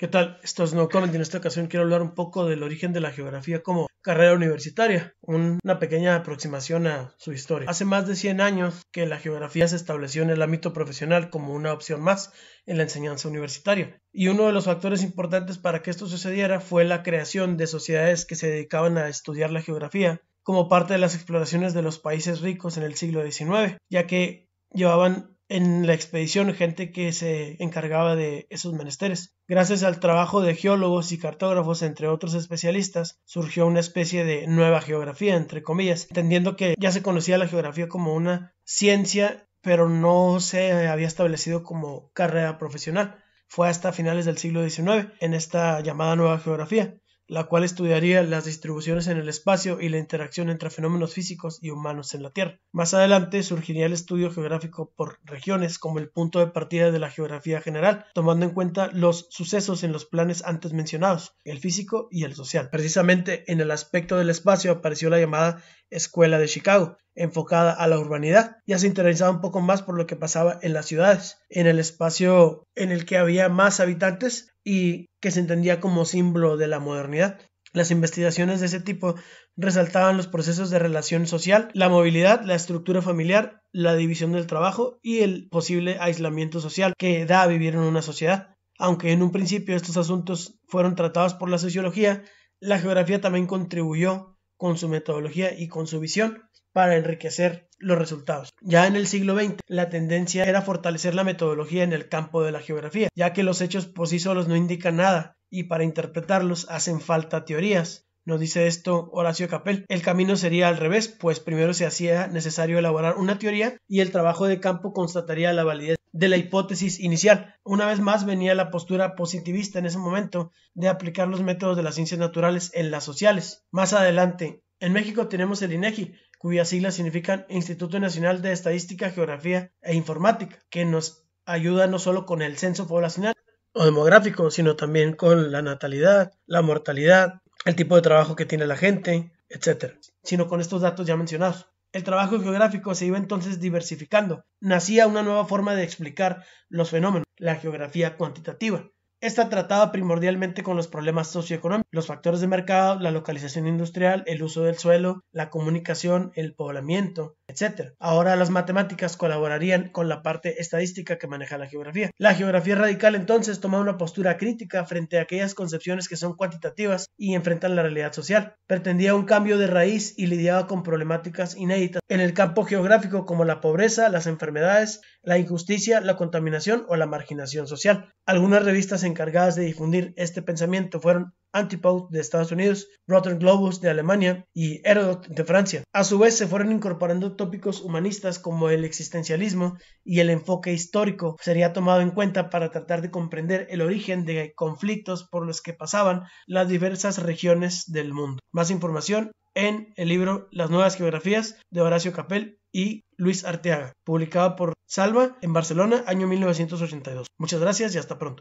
¿Qué tal? Esto es No Comment y en esta ocasión quiero hablar un poco del origen de la geografía como carrera universitaria, una pequeña aproximación a su historia. Hace más de 100 años que la geografía se estableció en el ámbito profesional como una opción más en la enseñanza universitaria, y uno de los factores importantes para que esto sucediera fue la creación de sociedades que se dedicaban a estudiar la geografía como parte de las exploraciones de los países ricos en el siglo XIX, ya que llevaban en la expedición gente que se encargaba de esos menesteres. Gracias al trabajo de geólogos y cartógrafos, entre otros especialistas, surgió una especie de nueva geografía, entre comillas, entendiendo que ya se conocía la geografía como una ciencia, pero no se había establecido como carrera profesional. Fue hasta finales del siglo XIX, en esta llamada nueva geografía la cual estudiaría las distribuciones en el espacio y la interacción entre fenómenos físicos y humanos en la Tierra. Más adelante surgiría el estudio geográfico por regiones como el punto de partida de la geografía general, tomando en cuenta los sucesos en los planes antes mencionados, el físico y el social. Precisamente en el aspecto del espacio apareció la llamada Escuela de Chicago, enfocada a la urbanidad. Ya se interesaba un poco más por lo que pasaba en las ciudades, en el espacio en el que había más habitantes y que se entendía como símbolo de la modernidad. Las investigaciones de ese tipo resaltaban los procesos de relación social, la movilidad, la estructura familiar, la división del trabajo y el posible aislamiento social que da a vivir en una sociedad. Aunque en un principio estos asuntos fueron tratados por la sociología, la geografía también contribuyó con su metodología y con su visión para enriquecer los resultados. Ya en el siglo XX, la tendencia era fortalecer la metodología en el campo de la geografía, ya que los hechos por sí solos no indican nada y para interpretarlos hacen falta teorías. Nos dice esto Horacio Capel. El camino sería al revés, pues primero se hacía necesario elaborar una teoría y el trabajo de campo constataría la validez de la hipótesis inicial. Una vez más venía la postura positivista en ese momento de aplicar los métodos de las ciencias naturales en las sociales. Más adelante, en México tenemos el INEGI, cuyas siglas significan Instituto Nacional de Estadística, Geografía e Informática, que nos ayuda no solo con el censo poblacional o demográfico, sino también con la natalidad, la mortalidad, el tipo de trabajo que tiene la gente, etc. Sino con estos datos ya mencionados. El trabajo geográfico se iba entonces diversificando. Nacía una nueva forma de explicar los fenómenos, la geografía cuantitativa, esta tratada primordialmente con los problemas socioeconómicos, los factores de mercado, la localización industrial, el uso del suelo, la comunicación, el poblamiento, etc. Ahora las matemáticas colaborarían con la parte estadística que maneja la geografía. La geografía radical entonces toma una postura crítica frente a aquellas concepciones que son cuantitativas y enfrentan la realidad social. Pretendía un cambio de raíz y lidiaba con problemáticas inéditas en el campo geográfico como la pobreza, las enfermedades, la injusticia, la contaminación o la marginación social. Algunas revistas encargadas de difundir este pensamiento fueron Antipode de Estados Unidos, Rotten Globus de Alemania y Herodot de Francia. A su vez se fueron incorporando tópicos humanistas como el existencialismo y el enfoque histórico sería tomado en cuenta para tratar de comprender el origen de conflictos por los que pasaban las diversas regiones del mundo. Más información en el libro Las Nuevas Geografías de Horacio Capel y Luis Arteaga, publicado por Salva en Barcelona, año 1982. Muchas gracias y hasta pronto.